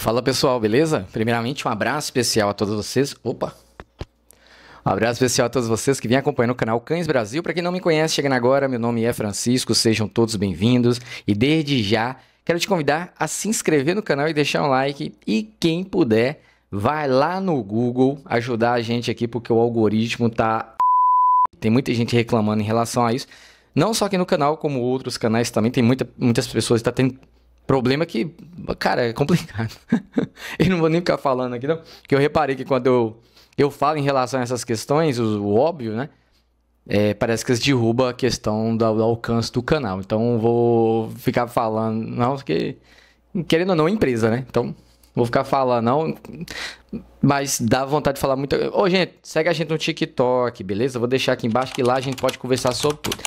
Fala pessoal, beleza? Primeiramente, um abraço especial a todos vocês. Opa! Um abraço especial a todos vocês que vêm acompanhando o canal Cães Brasil. Para quem não me conhece, chegando agora, meu nome é Francisco, sejam todos bem-vindos e desde já quero te convidar a se inscrever no canal e deixar um like e quem puder, vai lá no Google ajudar a gente aqui porque o algoritmo tá tem muita gente reclamando em relação a isso. Não só aqui no canal, como outros canais também tem muita, muitas pessoas que tá tendo Problema que, cara, é complicado. eu não vou nem ficar falando aqui, não. Que eu reparei que quando eu, eu falo em relação a essas questões, o, o óbvio, né? É, parece que eles derrubam a questão do, do alcance do canal. Então vou ficar falando, não, porque querendo ou não, é empresa, né? Então vou ficar falando, não. Mas dá vontade de falar muito. Ô, gente, segue a gente no TikTok, beleza? Vou deixar aqui embaixo que lá a gente pode conversar sobre tudo.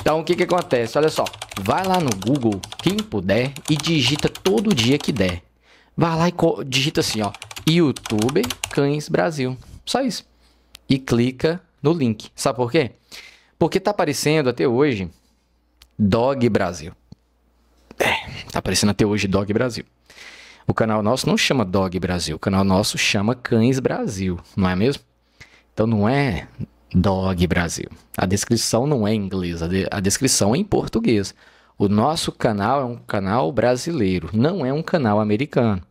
Então o que que acontece? Olha só, vai lá no Google, quem puder, e digita todo dia que der. Vai lá e digita assim, ó, YouTube Cães Brasil. Só isso. E clica no link. Sabe por quê? Porque tá aparecendo até hoje Dog Brasil. É, tá aparecendo até hoje Dog Brasil. O canal nosso não chama Dog Brasil, o canal nosso chama Cães Brasil, não é mesmo? Então não é Dog Brasil. A descrição não é em inglês, a, de, a descrição é em português. O nosso canal é um canal brasileiro, não é um canal americano.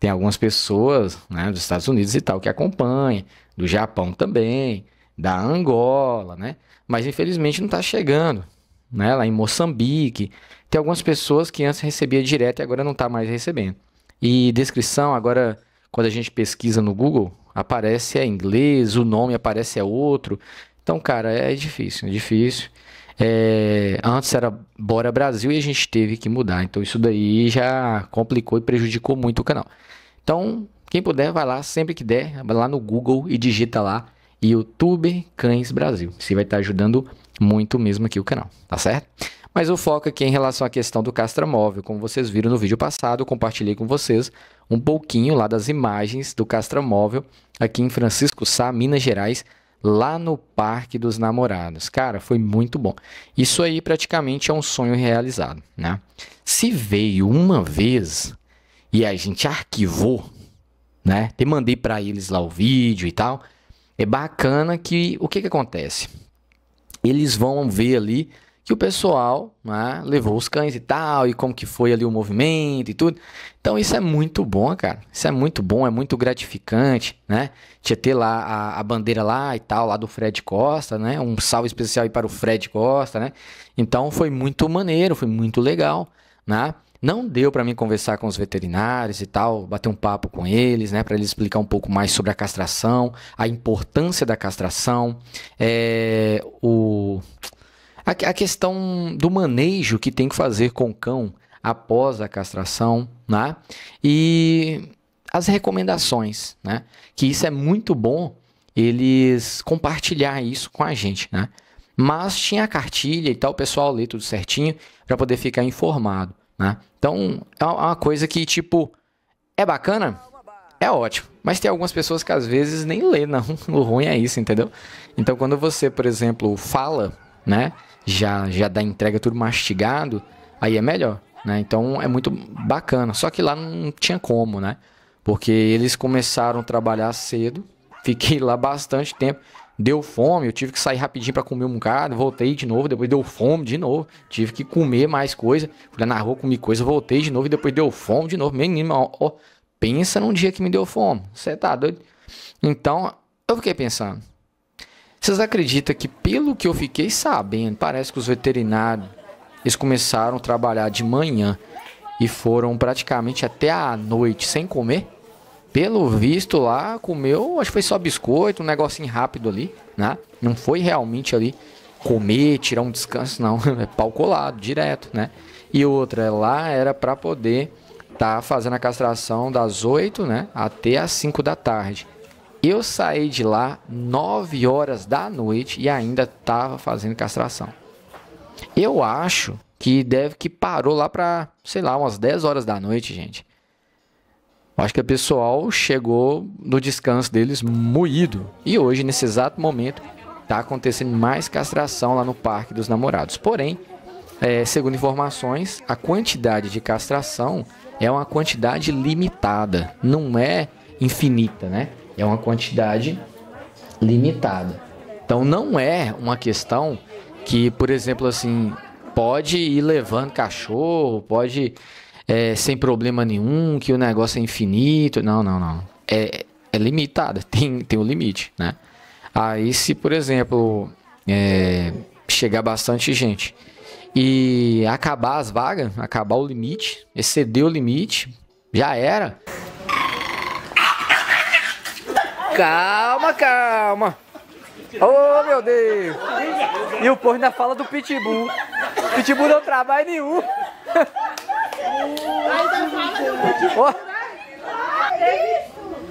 Tem algumas pessoas né, dos Estados Unidos e tal que acompanham, do Japão também, da Angola, né? Mas infelizmente não está chegando, né? Lá em Moçambique. Tem algumas pessoas que antes recebia direto e agora não está mais recebendo. E descrição agora quando a gente pesquisa no Google, aparece é inglês, o nome aparece é outro. Então, cara, é difícil, é difícil. É, antes era Bora Brasil e a gente teve que mudar. Então, isso daí já complicou e prejudicou muito o canal. Então, quem puder, vai lá sempre que der, vai lá no Google e digita lá YouTube Cães Brasil. Você vai estar ajudando muito mesmo aqui o canal, tá certo? Mas o foco aqui é em relação à questão do castramóvel. Como vocês viram no vídeo passado, eu compartilhei com vocês um pouquinho lá das imagens do castramóvel aqui em Francisco Sá, Minas Gerais, lá no Parque dos Namorados. Cara, foi muito bom. Isso aí praticamente é um sonho realizado, né? Se veio uma vez e a gente arquivou, né? Te mandei para eles lá o vídeo e tal. É bacana que o que que acontece? Eles vão ver ali que o pessoal né, levou os cães e tal, e como que foi ali o movimento e tudo. Então isso é muito bom, cara. Isso é muito bom, é muito gratificante, né? Tinha ter lá a, a, bandeira lá e tal, lá do Fred Costa, né? Um salve especial aí para o Fred Costa, né? Então foi muito maneiro, foi muito legal, né? Não deu para mim conversar com os veterinários e tal, bater um papo com eles, né, para eles explicar um pouco mais sobre a castração, a importância da castração, é, o a, a questão do manejo que tem que fazer com o cão após a castração, né? E as recomendações, né? Que isso é muito bom eles compartilhar isso com a gente, né? Mas tinha a cartilha e tal, o pessoal lê tudo certinho para poder ficar informado, né? Então, é, é uma coisa que tipo é bacana, é ótimo, mas tem algumas pessoas que às vezes nem lê, não. O ruim é isso, entendeu? Então, quando você, por exemplo, fala, né? já, já dá entrega tudo mastigado, aí é melhor, né? Então é muito bacana. Só que lá não tinha como, né? Porque eles começaram a trabalhar cedo, fiquei lá bastante tempo, deu fome, eu tive que sair rapidinho para comer um bocado, voltei de novo, depois deu fome de novo, tive que comer mais coisa, fui lá na rua, comi coisa, voltei de novo e depois deu fome de novo. Menino, ó, ó pensa num dia que me deu fome, você tá doido? Então, eu fiquei pensando, vocês acreditam que, pelo que eu fiquei sabendo, parece que os veterinários eles começaram a trabalhar de manhã e foram praticamente até a noite sem comer? Pelo visto lá, comeu, acho que foi só biscoito, um negocinho rápido ali, né? Não foi realmente ali comer, tirar um descanso, não. É pau colado, direto, né? E outra, lá era para poder estar tá fazendo a castração das 8, né? Até as 5 da tarde. Eu saí de lá 9 horas da noite e ainda estava fazendo castração. Eu acho que deve que parou lá para, sei lá, umas 10 horas da noite, gente. Acho que o pessoal chegou no descanso deles moído. E hoje, nesse exato momento, está acontecendo mais castração lá no Parque dos Namorados. Porém, é, segundo informações, a quantidade de castração é uma quantidade limitada, não é infinita, né? É uma quantidade limitada. Então não é uma questão que, por exemplo, assim, pode ir levando cachorro, pode é, sem problema nenhum, que o negócio é infinito. Não, não, não. É, é limitada, tem, tem um limite, né? Aí se, por exemplo, é, chegar bastante gente e acabar as vagas, acabar o limite, exceder o limite, já era. Calma, calma. Oh, meu Deus. E o povo ainda fala do Pitbull. Pitbull não trabalha nenhum. Oh.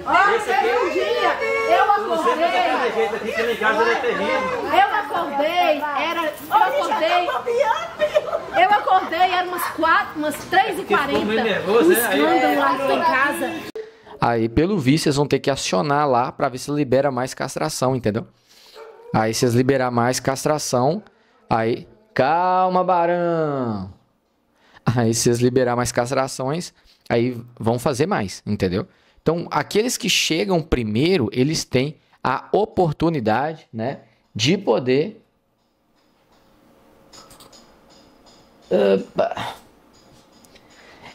Olha, teve um dia, eu acordei. Tá eu acordei, era. Eu acordei. Tá eu acordei, era umas 4, umas 3h40. Um escândalo lá em casa. Aí, pelo visto, vocês vão ter que acionar lá para ver se libera mais castração, entendeu? Aí, se vocês liberar mais castração, aí, calma, barão. Aí, se vocês liberar mais castrações, aí vão fazer mais, entendeu? Então, aqueles que chegam primeiro, eles têm a oportunidade, né, de poder Opa.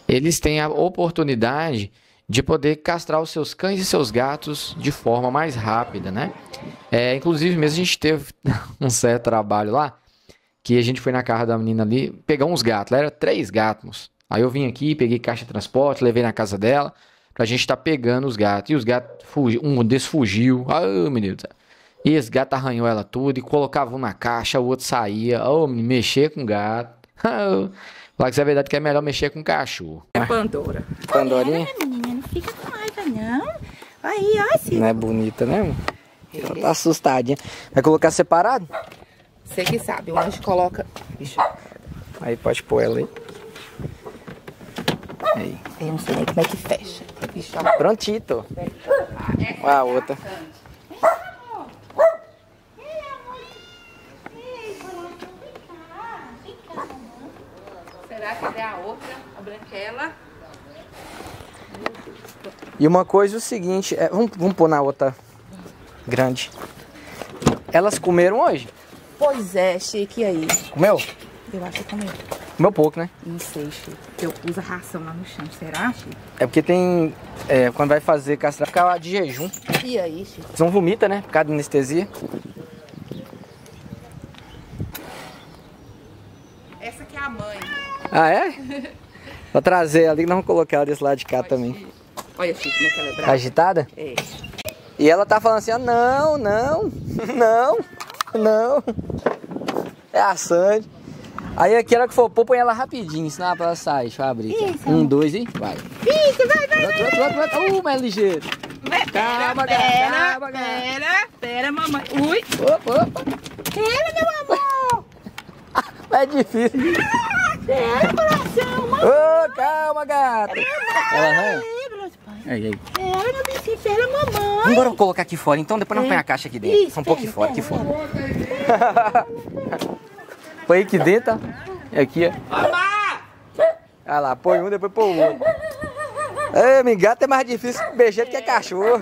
eles têm a oportunidade de poder castrar os seus cães e seus gatos de forma mais rápida, né? É, inclusive, mesmo a gente teve um certo trabalho lá, que a gente foi na casa da menina ali, pegou uns gatos, lá era três gatos. Aí eu vim aqui, peguei caixa de transporte, levei na casa dela, pra gente tá pegando os gatos. E os gatos, fugiu, um deles fugiu, ah, menino, e esse gato arranhou ela tudo e colocava um na caixa, o outro saía, oh, me mexer com gato. Falar que é verdade que é melhor mexer com cachorro. É Pandora. Pandorinha? fica com raiva, não. Aí, ó, assim. Não é bonita, né? Ele... Ela tá assustadinha. Vai colocar separado? Você que sabe, o anjo coloca... Bicho. Aí pode pôr ela aí. Aí. Eu não sei nem como é que fecha. Bicho, ó. Prontito. Olha a outra. Será que é a outra, a branquela? E uma coisa é o seguinte, é, vamos, vamos pôr na outra grande. Elas comeram hoje? Pois é, Chique, e aí? Comeu? Eu acho que comeu. Comeu pouco, né? Não sei, Chique. Eu uso a ração lá no chão, será, Chique? É porque tem... É, quando vai fazer castrar, fica lá de jejum. E aí, Chique? Você não vomita, né? Por causa da anestesia. Essa aqui é a mãe. Ah, é? Vou trazer ali, não vamos colocar ela desse lado de cá também. Olha, Chico, como é que ela é brava. Tá agitada? É. E ela tá falando assim, ó, não, não, não, não. É a Sandy. Aí aqui ela que for pôr, põe ela rapidinho, senão ela sai, deixa eu abrir. Um, dois e vai. Isso, vai, vai, vai. Outro, Uh, mais é ligeiro. Vai, pera, pera, cara, calma, pera, cara. pera, mamãe. Ui. Opa, opa. Pera, meu amor. Mas é difícil. É, coração, Ô, oh, calma, gata. É Ela arranha? Aí, aí. Era na bicicleta, era mamãe. Bora colocar aqui fora, então depois não põe a é. caixa aqui dentro. Isso, Só um pouco aqui fora, aqui fora. põe aqui dentro, é Aqui, ó. Olha lá! Olha lá, põe um, depois põe o outro. É, me gato é mais difícil beijar do que é cachorro.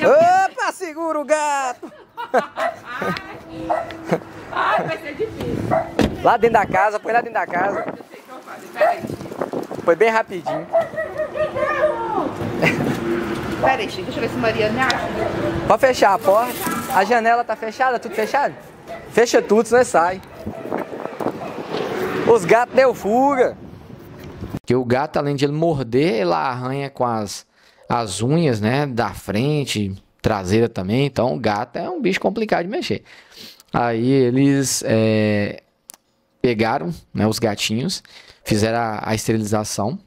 Opa, segura o gato! Ai, vai ser difícil. Lá dentro da casa, põe lá dentro da casa. Foi bem rapidinho. Peraí, deixa eu ver se Maria me acha. Pode fechar a porta. A janela tá fechada, tudo fechado? Fecha tudo, senão sai. Os gatos deu fuga. Porque o gato, além de ele morder, ele arranha com as, as unhas, né? Da frente, traseira também. Então, o gato é um bicho complicado de mexer. Aí eles é, pegaram né, os gatinhos, fizeram a, a esterilização.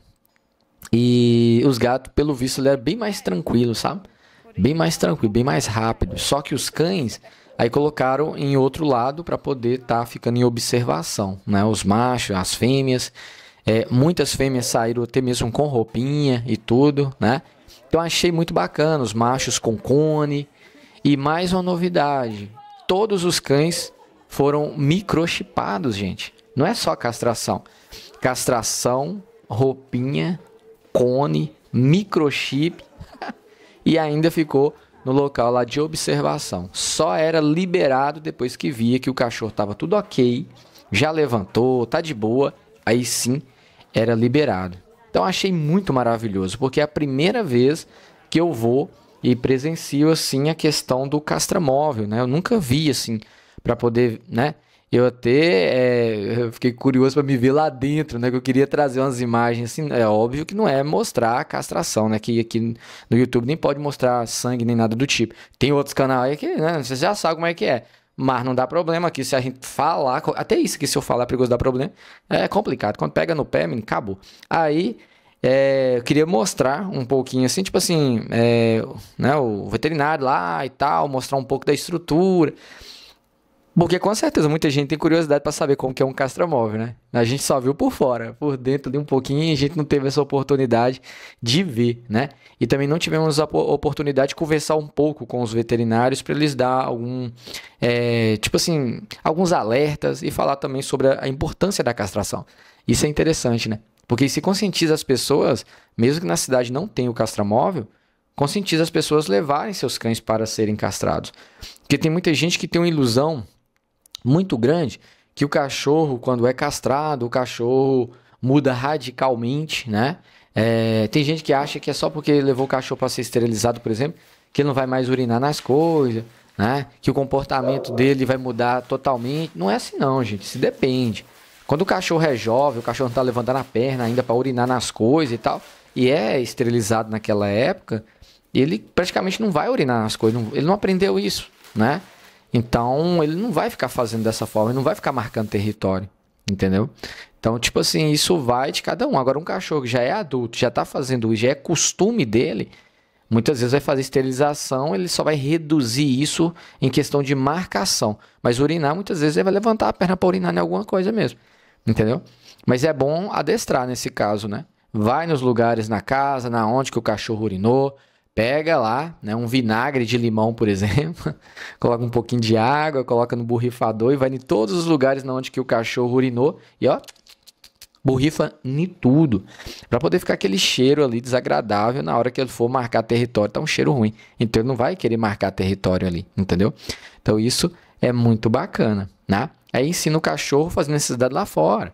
E os gatos, pelo visto, eram bem mais tranquilos, sabe? Bem mais tranquilo, bem mais rápido. Só que os cães, aí colocaram em outro lado para poder estar tá ficando em observação, né? Os machos, as fêmeas. É, muitas fêmeas saíram até mesmo com roupinha e tudo, né? Então achei muito bacana, os machos com cone. E mais uma novidade: todos os cães foram microchipados, gente. Não é só castração. Castração, roupinha, cone, microchip e ainda ficou no local lá de observação. Só era liberado depois que via que o cachorro estava tudo ok, já levantou, tá de boa, aí sim era liberado. Então achei muito maravilhoso, porque é a primeira vez que eu vou e presencio assim a questão do castramóvel, né? Eu nunca vi assim para poder, né? Eu até é, eu fiquei curioso para me ver lá dentro, né? Que eu queria trazer umas imagens assim. É óbvio que não é mostrar a castração, né? Que aqui no YouTube nem pode mostrar sangue nem nada do tipo. Tem outros canais aí que, né? Você já sabe como é que é. Mas não dá problema aqui se a gente falar. Até isso que se eu falar é perigoso dá problema. É complicado. Quando pega no pé, menino, acabou. Aí é, eu queria mostrar um pouquinho, assim, tipo assim, é, né, o veterinário lá e tal, mostrar um pouco da estrutura. Porque com certeza muita gente tem curiosidade para saber como que é um castramóvel, né? A gente só viu por fora, por dentro de um pouquinho, a gente não teve essa oportunidade de ver, né? E também não tivemos a oportunidade de conversar um pouco com os veterinários para eles dar algum, é, tipo assim, alguns alertas e falar também sobre a importância da castração. Isso é interessante, né? Porque se conscientiza as pessoas, mesmo que na cidade não tenha o castramóvel, conscientiza as pessoas levarem seus cães para serem castrados. Porque tem muita gente que tem uma ilusão muito grande que o cachorro, quando é castrado, o cachorro muda radicalmente, né? É, tem gente que acha que é só porque levou o cachorro para ser esterilizado, por exemplo, que ele não vai mais urinar nas coisas, né? Que o comportamento dele vai mudar totalmente. Não é assim não, gente. Se depende. Quando o cachorro é jovem, o cachorro não tá levantando a perna ainda para urinar nas coisas e tal, e é esterilizado naquela época, ele praticamente não vai urinar nas coisas, ele não aprendeu isso, né? Então, ele não vai ficar fazendo dessa forma, ele não vai ficar marcando território, entendeu? Então, tipo assim, isso vai de cada um. Agora, um cachorro que já é adulto, já tá fazendo isso, já é costume dele, muitas vezes vai fazer esterilização, ele só vai reduzir isso em questão de marcação. Mas urinar, muitas vezes, ele vai levantar a perna para urinar em alguma coisa mesmo, entendeu? Mas é bom adestrar nesse caso, né? Vai nos lugares na casa, na onde que o cachorro urinou, pega lá, né, um vinagre de limão, por exemplo, coloca um pouquinho de água, coloca no borrifador e vai em todos os lugares onde que o cachorro urinou e ó, borrifa em tudo, para poder ficar aquele cheiro ali desagradável na hora que ele for marcar território, tá um cheiro ruim. Então ele não vai querer marcar território ali, entendeu? Então isso é muito bacana, né? Aí ensina o cachorro fazendo necessidade lá fora.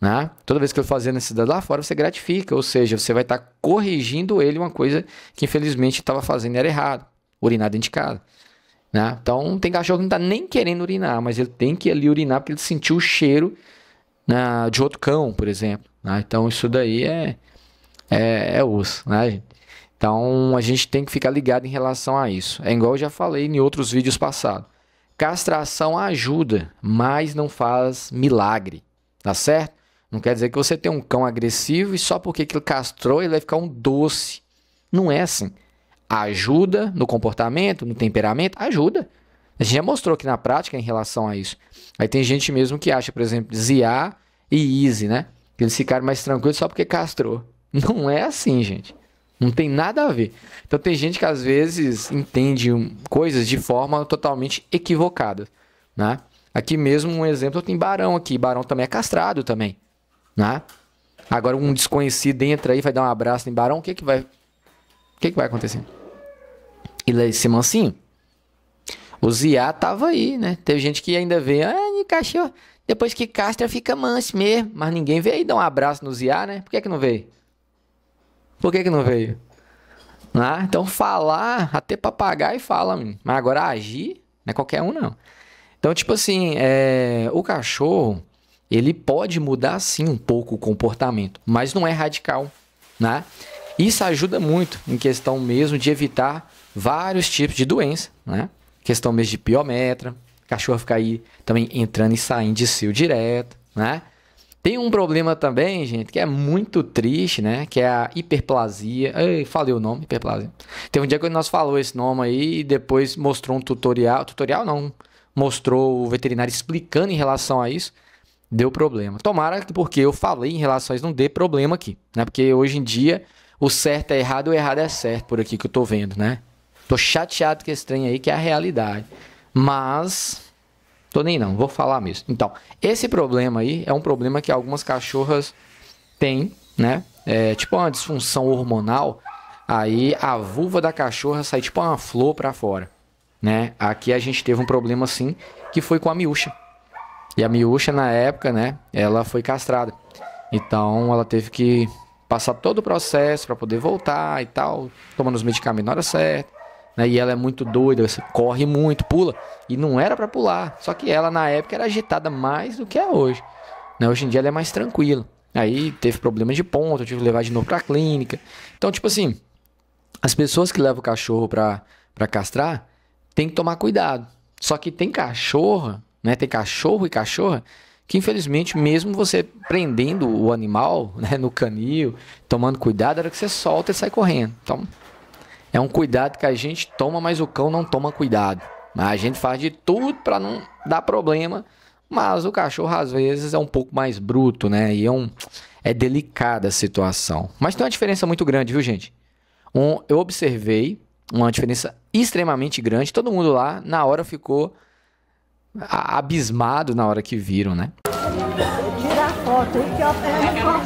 Né? Toda vez que ele fazia esse dado lá fora, você gratifica, ou seja, você vai estar tá corrigindo ele uma coisa que infelizmente estava fazendo era errado, urinar dentro de casa. Né? Então tem cachorro que não está nem querendo urinar, mas ele tem que ali urinar porque ele sentiu o cheiro né, de outro cão, por exemplo. Né? Então isso daí é, é, é osso, né, gente? Então a gente tem que ficar ligado em relação a isso. É igual eu já falei em outros vídeos passados. Castração ajuda, mas não faz milagre, tá certo? Não quer dizer que você tem um cão agressivo e só porque ele castrou ele vai ficar um doce. Não é assim. Ajuda no comportamento, no temperamento, ajuda. A gente já mostrou aqui na prática em relação a isso. Aí tem gente mesmo que acha, por exemplo, Zia e Easy, né? Que eles ficaram mais tranquilos só porque castrou. Não é assim, gente. Não tem nada a ver. Então tem gente que às vezes entende coisas de forma totalmente equivocada, né? Aqui mesmo um exemplo tem Barão aqui. Barão também é castrado também. Né? Agora um desconhecido entra aí, vai dar um abraço em Barão, o que que vai... O que que vai acontecer? Ele é esse mansinho. O Ziá tava aí, né? Teve gente que ainda vê, ah, cachorro... Depois que castra fica manso mesmo. Mas ninguém veio aí dar um abraço no Ziá, né? Por que que não veio? Por que que não veio? Ah, então falar, até papagaio fala, mas agora agir, não é qualquer um não. Então, tipo assim, é, o cachorro, ele pode mudar sim um pouco o comportamento, mas não é radical, né? Isso ajuda muito em questão mesmo de evitar vários tipos de doença, né? Questão mesmo de piometra, cachorro ficar aí também entrando e saindo de cio direto, né? Tem um problema também, gente, que é muito triste, né? Que é a hiperplasia. Ei, falei o nome, hiperplasia. Tem um dia que nós falou esse nome aí e depois mostrou um tutorial. Tutorial não. Mostrou o veterinário explicando em relação a isso deu problema. Tomara que porque eu falei em relações não dê problema aqui, né? Porque hoje em dia o certo é errado, o errado é certo por aqui que eu tô vendo, né? Tô chateado com esse trem aí que é a realidade. Mas tô nem não, vou falar mesmo. Então, esse problema aí é um problema que algumas cachorras têm, né? É, tipo uma disfunção hormonal, aí a vulva da cachorra sai tipo uma flor para fora, né? Aqui a gente teve um problema assim, que foi com a miúcha. E a miúcha, na época, né, ela foi castrada. Então ela teve que passar todo o processo para poder voltar e tal, tomando os medicamentos na hora certa. Né? E ela é muito doida, assim, corre muito, pula. E não era para pular. Só que ela, na época, era agitada mais do que é hoje. Né? Hoje em dia ela é mais tranquila. Aí teve problema de ponta, eu tive que levar de novo pra clínica. Então, tipo assim, as pessoas que levam o cachorro pra, pra castrar tem que tomar cuidado. Só que tem cachorra né? Tem cachorro e cachorra que infelizmente mesmo você prendendo o animal, né, no canil, tomando cuidado, era que você solta e sai correndo. Então, é um cuidado que a gente toma, mas o cão não toma cuidado. A gente faz de tudo para não dar problema, mas o cachorro às vezes é um pouco mais bruto, né? E é um é delicada a situação. Mas tem uma diferença muito grande, viu, gente? Um, eu observei uma diferença extremamente grande. Todo mundo lá na hora ficou abismado na hora que viram, né? Tirar foto, que eu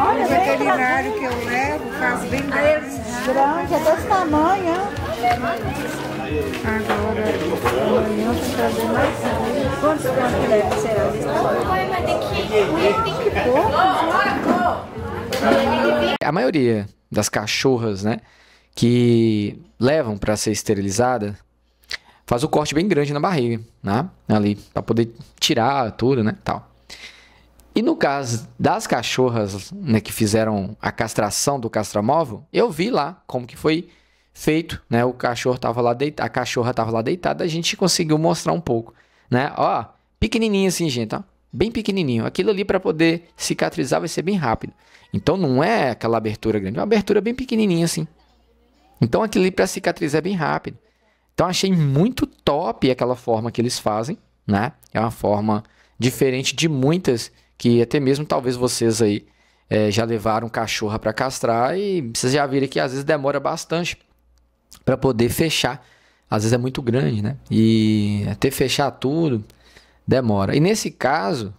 Olha, veterinário que eu levo faz bem grande. Grande, é desse tamanho, Agora, amanhã eu vou trazer mais Quantos quantos que leva será? Oi, mas tem que... Tem A maioria das cachorras, né? que levam para ser esterilizada, faz o um corte bem grande na barriga, né? Ali, para poder tirar tudo, né? Tal. E no caso das cachorras né, que fizeram a castração do castramóvel, eu vi lá como que foi feito, né? O cachorro tava lá deitado, a cachorra tava lá deitada, a gente conseguiu mostrar um pouco, né? Ó, pequenininho assim, gente, ó, bem pequenininho. Aquilo ali para poder cicatrizar vai ser bem rápido. Então não é aquela abertura grande, é uma abertura bem pequenininha assim, então aquilo ali para cicatrizar é bem rápido. Então achei muito top aquela forma que eles fazem, né? É uma forma diferente de muitas que até mesmo talvez vocês aí é, já levaram cachorra para castrar e vocês já viram que às vezes demora bastante para poder fechar. Às vezes é muito grande, né? E até fechar tudo demora. E nesse caso,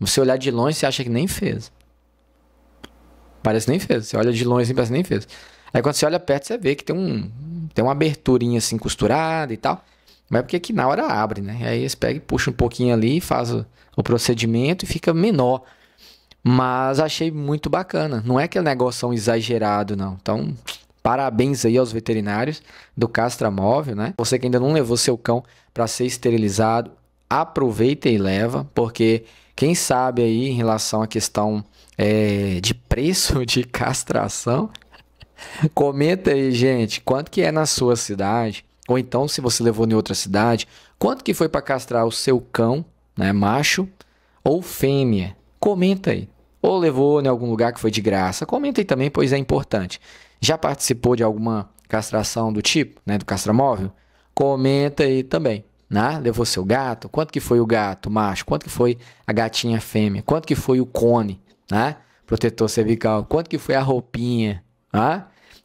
você olhar de longe, você acha que nem fez. Parece que nem fez. Você olha de longe e assim, parece que nem fez. Aí quando você olha perto, você vê que tem, um, tem uma aberturinha assim costurada e tal. Mas é porque aqui na hora abre, né? Aí você pega e puxa um pouquinho ali, faz o, o procedimento e fica menor. Mas achei muito bacana. Não é aquele negócio exagerado, não. Então, parabéns aí aos veterinários do Castramóvel, né? Você que ainda não levou seu cão para ser esterilizado, aproveita e leva, porque quem sabe aí em relação à questão é, de preço de castração, Comenta aí, gente, quanto que é na sua cidade? Ou então, se você levou em outra cidade, quanto que foi para castrar o seu cão, né, macho ou fêmea? Comenta aí. Ou levou em algum lugar que foi de graça? Comenta aí também, pois é importante. Já participou de alguma castração do tipo, né, do castramóvel? Comenta aí também. Né? Levou seu gato? Quanto que foi o gato macho? Quanto que foi a gatinha fêmea? Quanto que foi o cone, né? Protetor cervical? Quanto que foi a roupinha, né?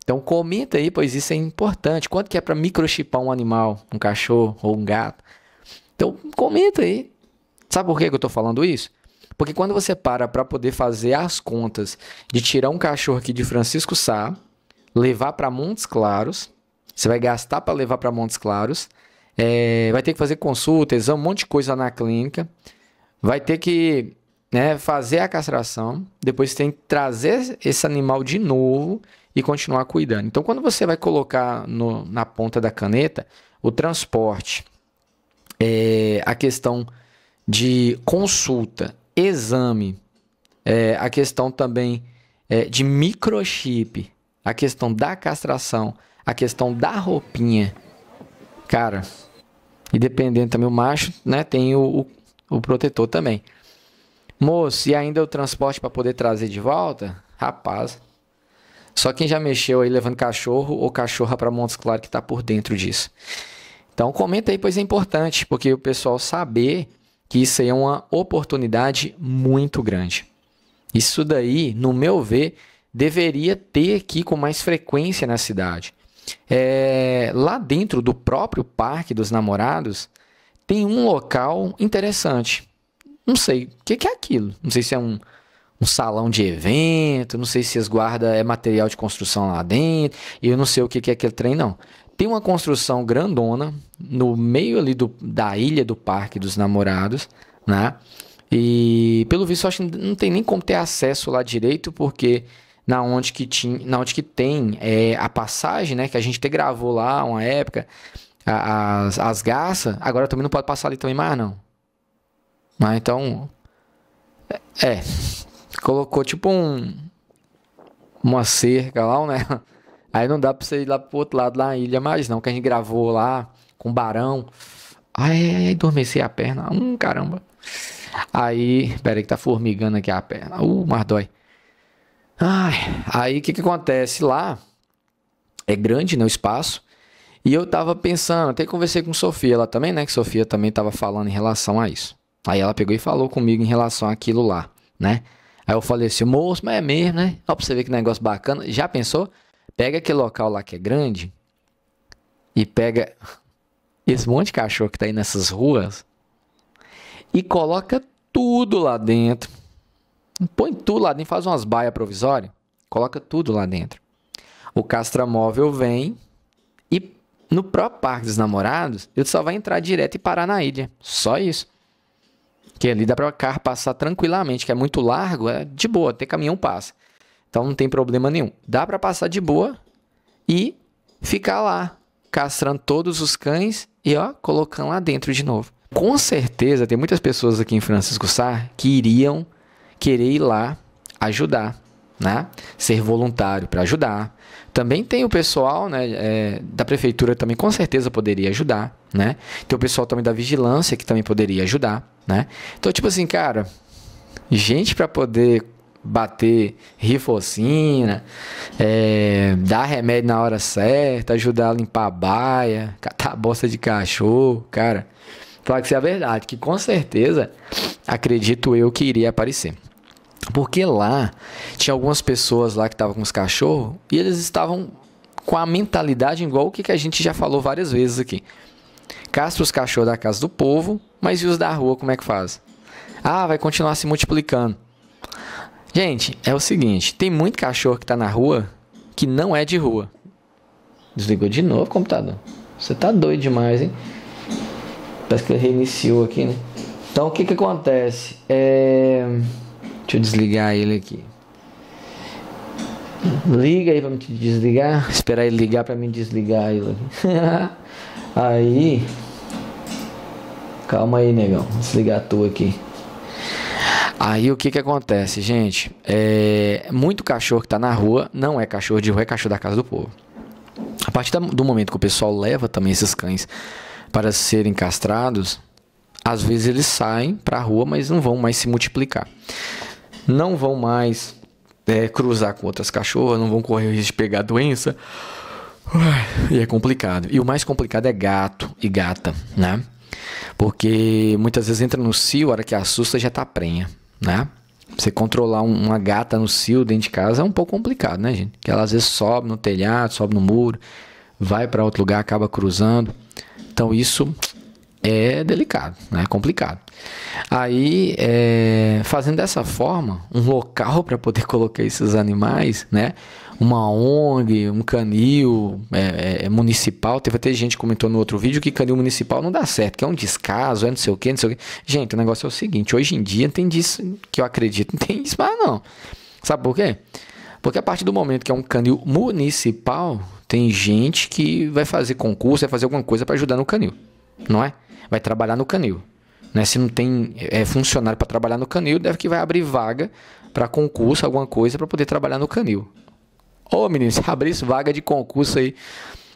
Então comenta aí, pois isso é importante. Quanto que é para microchipar um animal, um cachorro ou um gato? Então comenta aí. Sabe por que eu estou falando isso? Porque quando você para para poder fazer as contas de tirar um cachorro aqui de Francisco Sá, levar para Montes Claros, você vai gastar para levar para Montes Claros, é, vai ter que fazer consulta, exame, um monte de coisa na clínica, vai ter que né, fazer a castração, depois tem que trazer esse animal de novo e continuar cuidando. Então, quando você vai colocar no, na ponta da caneta o transporte, é, a questão de consulta, exame, é, a questão também é, de microchip, a questão da castração, a questão da roupinha, cara, e dependendo também o macho, né, tem o, o, o protetor também. Moço, e ainda o transporte para poder trazer de volta? Rapaz, só quem já mexeu aí levando cachorro ou cachorra para Montes Claros que está por dentro disso. Então comenta aí, pois é importante, porque o pessoal saber que isso aí é uma oportunidade muito grande. Isso daí, no meu ver, deveria ter aqui com mais frequência na cidade. É, lá dentro do próprio Parque dos Namorados, tem um local interessante. Não sei o que, que é aquilo. Não sei se é um, um salão de evento, não sei se as guardas é material de construção lá dentro, e eu não sei o que, que é aquele trem, não. Tem uma construção grandona no meio ali do, da ilha do Parque dos Namorados, né? E pelo visto acho que não tem nem como ter acesso lá direito, porque na onde que tinha, na onde que tem é, a passagem, né? Que a gente até gravou lá uma época as, as garças, agora também não pode passar ali também mais não. Mas então é, é colocou tipo um. Uma cerca lá, né? Aí não dá pra você ir lá pro outro lado, lá na ilha mais não, que a gente gravou lá com o Barão. Ai, ai, ai, adormeci a perna. Hum, caramba. Aí, peraí que tá formigando aqui a perna. Uh, mas dói. Ai, aí o que que acontece lá? É grande, né, o espaço. E eu tava pensando, até conversei com Sofia lá também, né, que Sofia também tava falando em relação a isso. Aí ela pegou e falou comigo em relação àquilo lá, né? Aí eu falei assim, moço, mas é mesmo, né? Ó, pra você ver que negócio bacana. Já pensou? Pega aquele local lá que é grande e pega esse monte de cachorro que tá aí nessas ruas e coloca tudo lá dentro. Põe tudo lá dentro, faz umas baias provisórias, coloca tudo lá dentro. O castramóvel vem e no próprio Parque dos Namorados, ele só vai entrar direto e parar na ilha. Só isso. Que ali dá para carro passar tranquilamente, que é muito largo, é de boa, até caminhão passa. Então não tem problema nenhum. Dá para passar de boa e ficar lá, castrando todos os cães e ó, colocando lá dentro de novo. Com certeza tem muitas pessoas aqui em Francisco Sá que iriam querer ir lá ajudar, né? Ser voluntário para ajudar. Também tem o pessoal, né, é, da prefeitura também com certeza poderia ajudar, né? Tem o pessoal também da vigilância que também poderia ajudar né? Então, tipo assim, cara, gente para poder bater rifocina, é, dar remédio na hora certa, ajudar a limpar a baia, catar a bosta de cachorro, cara. Claro que isso é a verdade, que com certeza acredito eu que iria aparecer. Porque lá tinha algumas pessoas lá que estavam com os cachorros e eles estavam com a mentalidade igual o que, que a gente já falou várias vezes aqui. Castra os cachorros da casa do povo, mas e os da rua, como é que faz? Ah, vai continuar se multiplicando. Gente, é o seguinte: tem muito cachorro que está na rua que não é de rua. Desligou de novo o computador. Você tá doido demais, hein? Parece que ele reiniciou aqui, né? Então o que que acontece? É... Deixa eu desligar ele aqui liga aí pra me desligar. Esperar ele ligar pra me desligar aí. Calma aí, negão. Desligar a tua aqui. Aí o que que acontece, gente? É, muito cachorro que tá na rua não é cachorro de rua, é cachorro da casa do povo. A partir do momento que o pessoal leva também esses cães para serem castrados, às vezes eles saem para a rua, mas não vão mais se multiplicar. Não vão mais né, cruzar com outras cachorras, não vão correr o risco de pegar a doença. E é complicado. E o mais complicado é gato e gata, né? Porque muitas vezes entra no cio, a hora que assusta já tá prenha, né? Você controlar uma gata no cio dentro de casa é um pouco complicado, né, gente? Que ela às vezes sobe no telhado, sobe no muro, vai para outro lugar, acaba cruzando. Então isso é delicado, né? é complicado. Aí, é, fazendo dessa forma, um local para poder colocar esses animais, né? uma ONG, um canil é, é, é, municipal. Teve até gente que comentou no outro vídeo que canil municipal não dá certo, que é um descaso, é não sei o que, não sei o que. Gente, o negócio é o seguinte: hoje em dia tem disso que eu acredito, não tem isso mais não. Sabe por quê? Porque a partir do momento que é um canil municipal, tem gente que vai fazer concurso, vai fazer alguma coisa para ajudar no canil, não é? vai trabalhar no canil. Né? Se não tem é, funcionário para trabalhar no canil, deve que vai abrir vaga para concurso, alguma coisa, para poder trabalhar no canil. Ô menino, se abrisse vaga de concurso aí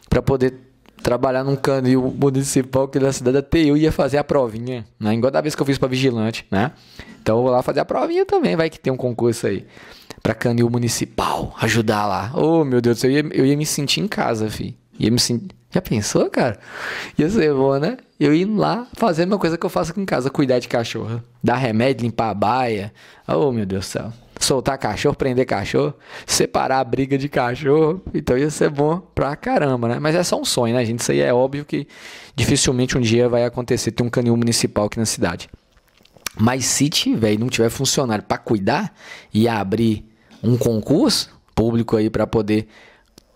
para poder trabalhar num canil municipal que da cidade até eu ia fazer a provinha, né? Igual da vez que eu fiz para vigilante, né? Então eu vou lá fazer a provinha também, vai que tem um concurso aí para canil municipal, ajudar lá. Ô, oh, meu Deus, eu ia, eu ia me sentir em casa, fi. Ia me sentir já pensou, cara? Ia ser bom, né? Eu ir lá fazer a mesma coisa que eu faço aqui em casa, cuidar de cachorro. Dar remédio, limpar a baia. Oh, meu Deus do céu. Soltar cachorro, prender cachorro, separar a briga de cachorro. Então ia ser bom pra caramba, né? Mas é só um sonho, né, gente? Isso aí é óbvio que dificilmente um dia vai acontecer ter um canil municipal aqui na cidade. Mas se tiver e não tiver funcionário para cuidar e abrir um concurso público aí para poder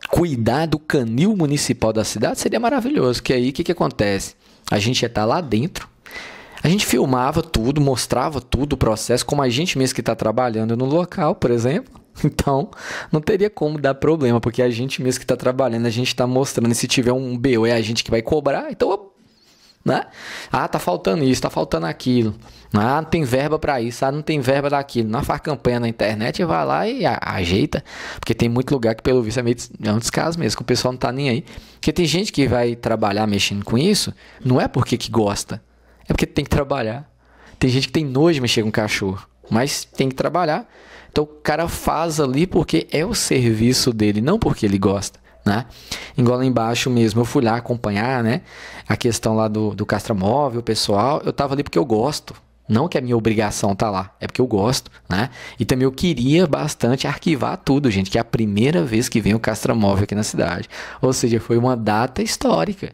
cuidar do canil municipal da cidade, seria maravilhoso. Que aí o que, que acontece? A gente ia estar tá lá dentro. A gente filmava tudo, mostrava tudo o processo, como a gente mesmo que está trabalhando no local, por exemplo. Então, não teria como dar problema, porque a gente mesmo que está trabalhando, a gente está mostrando. E se tiver um BO, é a gente que vai cobrar. Então, né? Ah, tá faltando isso, tá faltando aquilo. Ah, não tem verba para isso, ah, não tem verba daquilo. Não faz campanha na internet, vai lá e ajeita. Porque tem muito lugar que, pelo visto, é, meio, é um descaso mesmo, que o pessoal não tá nem aí. Porque tem gente que vai trabalhar mexendo com isso, não é porque que gosta, é porque tem que trabalhar. Tem gente que tem nojo de mexer com cachorro, mas tem que trabalhar. Então o cara faz ali porque é o serviço dele, não porque ele gosta. Né? Igual lá embaixo mesmo, eu fui lá acompanhar, né? A questão lá do, do castramóvel, pessoal. Eu tava ali porque eu gosto. Não que a minha obrigação tá lá, é porque eu gosto, né? E também eu queria bastante arquivar tudo, gente, que é a primeira vez que vem o Castramóvel aqui na cidade. Ou seja, foi uma data histórica.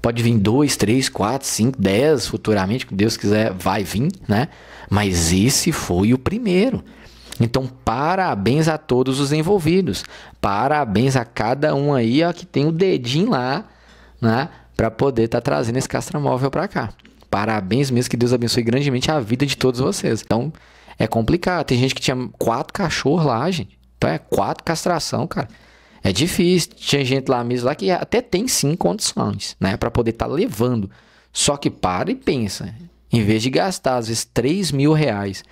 Pode vir dois, três, quatro, cinco, dez futuramente, que Deus quiser, vai vir, né? Mas esse foi o primeiro. Então, parabéns a todos os envolvidos. Parabéns a cada um aí ó, que tem o dedinho lá, né? Para poder estar tá trazendo esse castramóvel para cá. Parabéns mesmo, que Deus abençoe grandemente a vida de todos vocês. Então, é complicado. Tem gente que tinha quatro cachorros lá, gente. Então, é quatro castração, cara. É difícil. Tinha gente lá mesmo lá que até tem sim condições, né? para poder estar tá levando. Só que para e pensa. Em vez de gastar, às vezes, 3 mil reais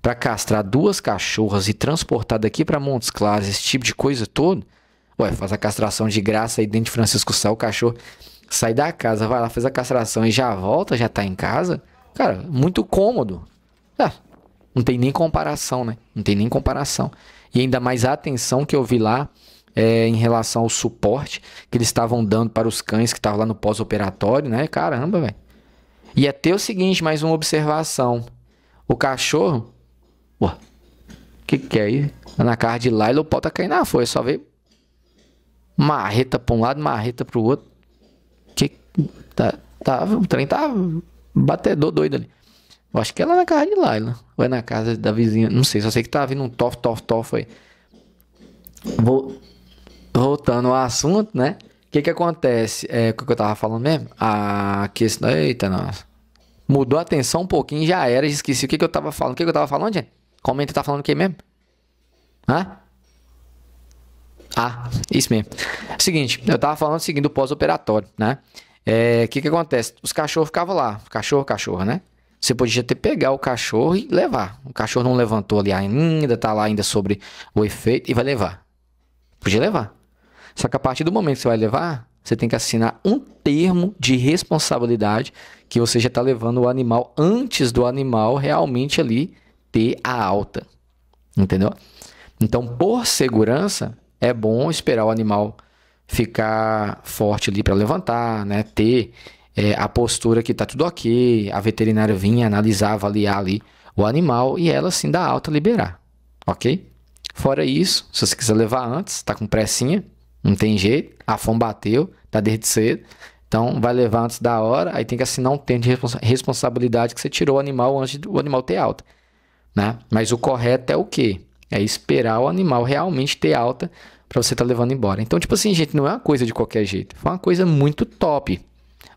para castrar duas cachorras e transportar daqui para Montes Claros, esse tipo de coisa todo, ué, faz a castração de graça aí dentro de Francisco Sal, o cachorro sai da casa, vai lá, fez a castração e já volta, já tá em casa, cara, muito cômodo. É, não tem nem comparação, né? Não tem nem comparação. E ainda mais a atenção que eu vi lá é, em relação ao suporte que eles estavam dando para os cães que estavam lá no pós-operatório, né? Caramba, velho. E até o seguinte, mais uma observação. O cachorro. Ué, o que que é aí? Tá na cara de lá, o pau tá caindo na folha, só vê marreta pra um lado, marreta pro outro. Tá, tava, tá, o trem tá batedor doido ali. Eu acho que ela é na casa de Laila. Ou é na casa da vizinha. Não sei, só sei que tava tá vindo um tof, tof, tof aí. Vou, voltando ao assunto, né? O que que acontece? É o que eu tava falando mesmo? A ah, questão. Eita, nossa. Mudou a atenção um pouquinho, já era, esqueci o que que eu tava falando. O que que eu tava falando, gente? Comenta, tá falando o que mesmo? Hã? Ah, isso mesmo. Seguinte, eu tava falando seguindo pós-operatório, né? O é, que, que acontece? Os cachorros ficavam lá, cachorro, cachorro, né? Você podia ter pegar o cachorro e levar. O cachorro não levantou ali ainda, tá lá ainda sobre o efeito e vai levar. Podia levar. Só que a partir do momento que você vai levar, você tem que assinar um termo de responsabilidade que você já está levando o animal antes do animal realmente ali ter a alta. Entendeu? Então, por segurança, é bom esperar o animal ficar forte ali para levantar, né? Ter é, a postura que tá tudo ok, a veterinária vinha analisar, avaliar ali o animal e ela sim dá alta liberar, ok? Fora isso, se você quiser levar antes, tá com pressinha, não tem jeito, a fome bateu, tá desde cedo, então vai levar antes da hora, aí tem que assinar um termo de responsa responsabilidade que você tirou o animal antes do animal ter alta, né? Mas o correto é o quê? É esperar o animal realmente ter alta para você estar tá levando embora. Então, tipo assim, gente, não é uma coisa de qualquer jeito. Foi uma coisa muito top.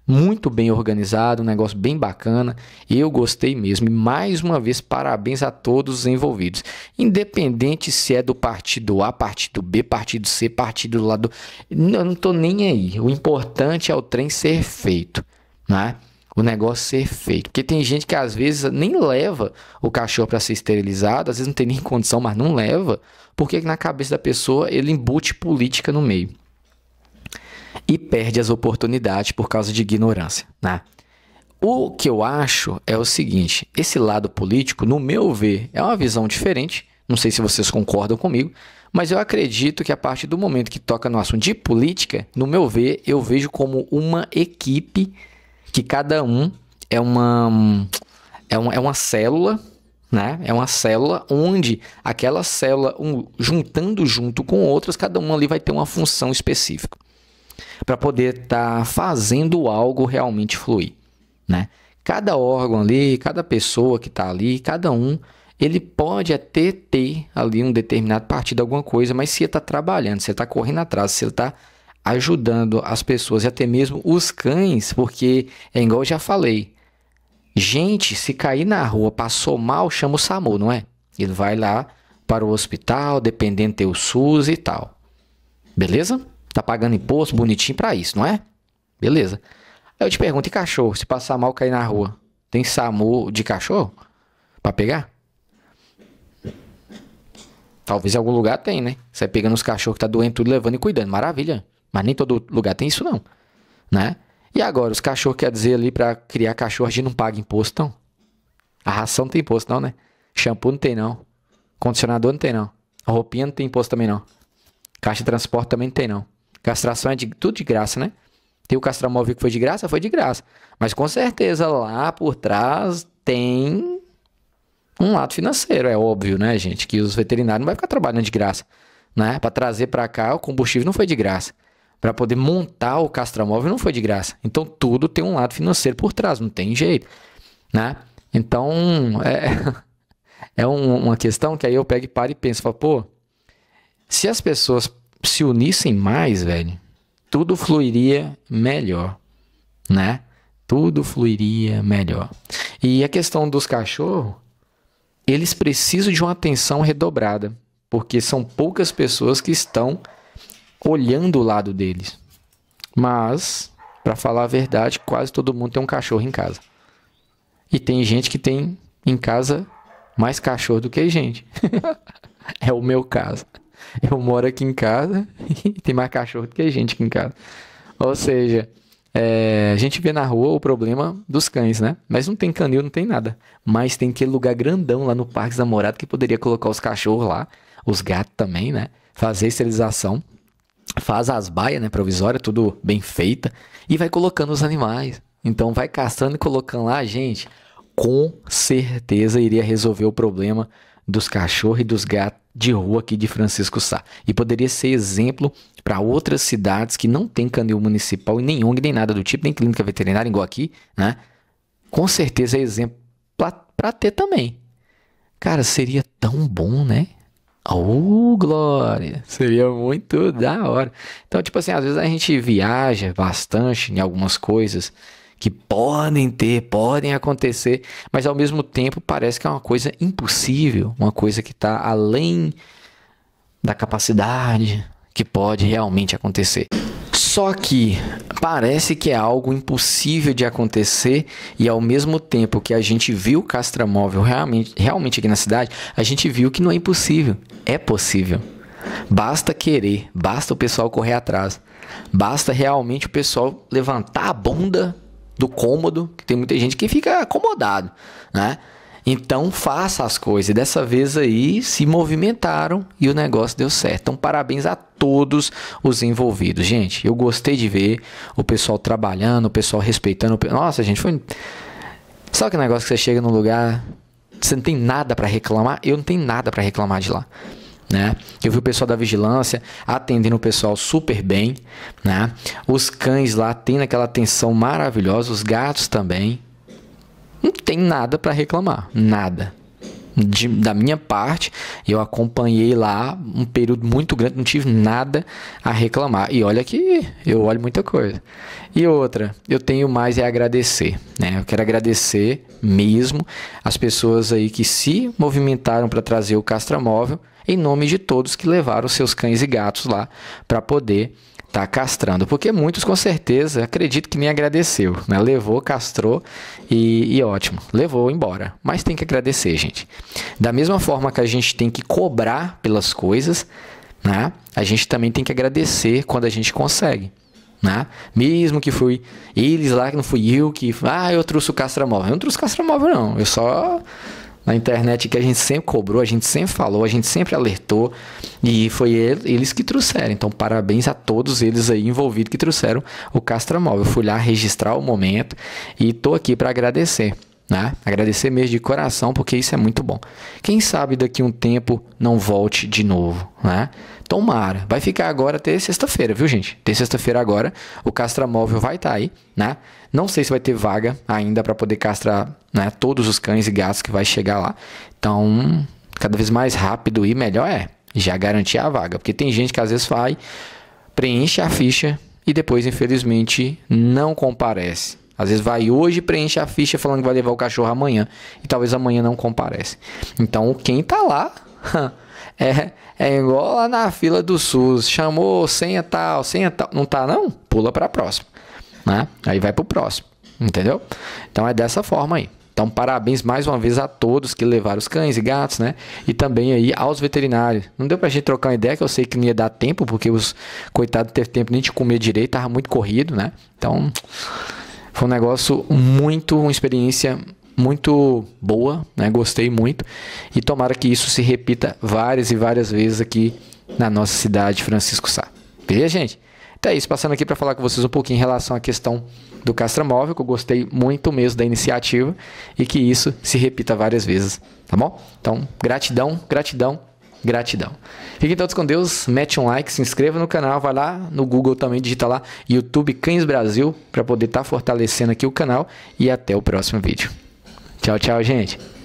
Muito bem organizado, um negócio bem bacana. Eu gostei mesmo. E mais uma vez, parabéns a todos os envolvidos. Independente se é do partido A, partido B, partido C, partido lado. Eu não tô nem aí. O importante é o trem ser feito. Né? o negócio ser feito. Porque tem gente que às vezes nem leva o cachorro para ser esterilizado, às vezes não tem nem condição, mas não leva, porque na cabeça da pessoa ele embute política no meio. E perde as oportunidades por causa de ignorância, né? O que eu acho é o seguinte: esse lado político, no meu ver, é uma visão diferente. Não sei se vocês concordam comigo, mas eu acredito que a partir do momento que toca no assunto de política, no meu ver, eu vejo como uma equipe que cada um é uma, é uma, é uma célula, né? É uma célula onde aquela célula, um, juntando junto com outras, cada uma ali vai ter uma função específica para poder estar tá fazendo algo realmente fluir, né? Cada órgão ali, cada pessoa que está ali, cada um, ele pode até ter ali um determinado partido, alguma coisa, mas se ele está trabalhando, se ele está correndo atrás, se ele está ajudando as pessoas e até mesmo os cães, porque é igual eu já falei. Gente, se cair na rua, passou mal, chama o SAMU, não é? Ele vai lá para o hospital, dependendo ter o SUS e tal. Beleza? Tá pagando imposto bonitinho para isso, não é? Beleza. Aí eu te pergunto, e cachorro? Se passar mal, cair na rua, tem SAMU de cachorro para pegar? Talvez em algum lugar tem, né? Você pegando os cachorros que tá doente, tudo levando e cuidando. Maravilha. Mas nem todo lugar tem isso, não. Né? E agora, os cachorros quer dizer ali para criar cachorro, a gente não paga imposto, não. A ração não tem imposto, não, né? Shampoo não tem, não. Condicionador não tem, não. A roupinha não tem imposto também, não. Caixa de transporte também não tem, não. Castração é de, tudo de graça, né? Tem o castramóvel que foi de graça? Foi de graça. Mas com certeza lá por trás tem um lado financeiro, é óbvio, né, gente? Que os veterinários não vai ficar trabalhando de graça, né? Para trazer para cá o combustível não foi de graça para poder montar o castramóvel não foi de graça. Então tudo tem um lado financeiro por trás, não tem jeito, né? Então é, é um, uma questão que aí eu pego e paro e penso, falo, pô, se as pessoas se unissem mais, velho, tudo fluiria melhor, né? Tudo fluiria melhor. E a questão dos cachorros, eles precisam de uma atenção redobrada, porque são poucas pessoas que estão olhando o lado deles. Mas, para falar a verdade, quase todo mundo tem um cachorro em casa. E tem gente que tem em casa mais cachorro do que gente. é o meu caso. Eu moro aqui em casa e tem mais cachorro do que gente aqui em casa. Ou seja, é, a gente vê na rua o problema dos cães, né? Mas não tem canil, não tem nada. Mas tem aquele lugar grandão lá no Parque da Morada que poderia colocar os cachorros lá, os gatos também, né? Fazer esterilização faz as baias, né, provisória, tudo bem feita, e vai colocando os animais. Então vai caçando e colocando lá, gente, com certeza iria resolver o problema dos cachorros e dos gatos de rua aqui de Francisco Sá. E poderia ser exemplo para outras cidades que não tem canil municipal e nem ONG, nem nada do tipo, nem clínica veterinária igual aqui, né? Com certeza é exemplo para ter também. Cara, seria tão bom, né? Oh, glória! Seria muito da hora. Então, tipo assim, às vezes a gente viaja bastante em algumas coisas que podem ter, podem acontecer, mas ao mesmo tempo parece que é uma coisa impossível, uma coisa que está além da capacidade que pode realmente acontecer. Só que parece que é algo impossível de acontecer e ao mesmo tempo que a gente viu Castramóvel realmente, realmente aqui na cidade, a gente viu que não é impossível, é possível. Basta querer, basta o pessoal correr atrás, basta realmente o pessoal levantar a bunda do cômodo, que tem muita gente que fica acomodado, né? Então faça as coisas. E dessa vez aí se movimentaram e o negócio deu certo. Então parabéns a todos os envolvidos. Gente, eu gostei de ver o pessoal trabalhando, o pessoal respeitando. Nossa, gente, foi. Sabe que negócio que você chega num lugar, você não tem nada para reclamar? Eu não tenho nada para reclamar de lá. Né? Eu vi o pessoal da vigilância atendendo o pessoal super bem, né? Os cães lá tendo aquela atenção maravilhosa, os gatos também, não tem nada para reclamar, nada. De, da minha parte, eu acompanhei lá um período muito grande, não tive nada a reclamar. E olha que eu olho muita coisa. E outra, eu tenho mais é agradecer, né? Eu quero agradecer mesmo as pessoas aí que se movimentaram para trazer o Castramóvel, em nome de todos que levaram seus cães e gatos lá para poder tá castrando, porque muitos com certeza acredito que nem agradeceu, né? Levou, castrou e, e, ótimo, levou embora. Mas tem que agradecer, gente. Da mesma forma que a gente tem que cobrar pelas coisas, né? A gente também tem que agradecer quando a gente consegue. Né? Mesmo que fui eles lá, que não fui eu que. Ah, eu trouxe o castramóvel. Eu não trouxe o castramóvel, não. Eu só na internet que a gente sempre cobrou, a gente sempre falou, a gente sempre alertou e foi eles que trouxeram. Então, parabéns a todos eles aí envolvidos que trouxeram o Castramóvel. Eu fui lá registrar o momento e tô aqui para agradecer. Né? Agradecer mesmo de coração, porque isso é muito bom. Quem sabe daqui um tempo não volte de novo, né? Tomara. Vai ficar agora até sexta-feira, viu, gente? Até sexta-feira agora, o Castramóvel vai estar tá aí, né? Não sei se vai ter vaga ainda para poder castrar né, todos os cães e gatos que vai chegar lá. Então, cada vez mais rápido e melhor é já garantir a vaga, porque tem gente que às vezes vai, preenche a ficha e depois, infelizmente, não comparece. Às vezes vai hoje, preenche a ficha falando que vai levar o cachorro amanhã e talvez amanhã não comparece. Então, quem tá lá é, é igual lá na fila do SUS, chamou senha tal, senha tal, não tá não? Pula para a próxima né? Aí vai pro próximo, entendeu? Então é dessa forma aí. Então parabéns mais uma vez a todos que levaram os cães e gatos, né? E também aí aos veterinários. Não deu pra gente trocar uma ideia que eu sei que não ia dar tempo, porque os coitados teve tempo nem de comer direito, tava muito corrido, né? Então foi um negócio muito, uma experiência muito boa, né? Gostei muito e tomara que isso se repita várias e várias vezes aqui na nossa cidade Francisco Sá. Beleza, gente? Então é isso, passando aqui para falar com vocês um pouquinho em relação à questão do Castramóvel, que eu gostei muito mesmo da iniciativa e que isso se repita várias vezes, tá bom? Então, gratidão, gratidão, gratidão. Fiquem todos com Deus, mete um like, se inscreva no canal, vai lá no Google também, digita lá YouTube Cães Brasil para poder estar tá fortalecendo aqui o canal e até o próximo vídeo. Tchau, tchau, gente.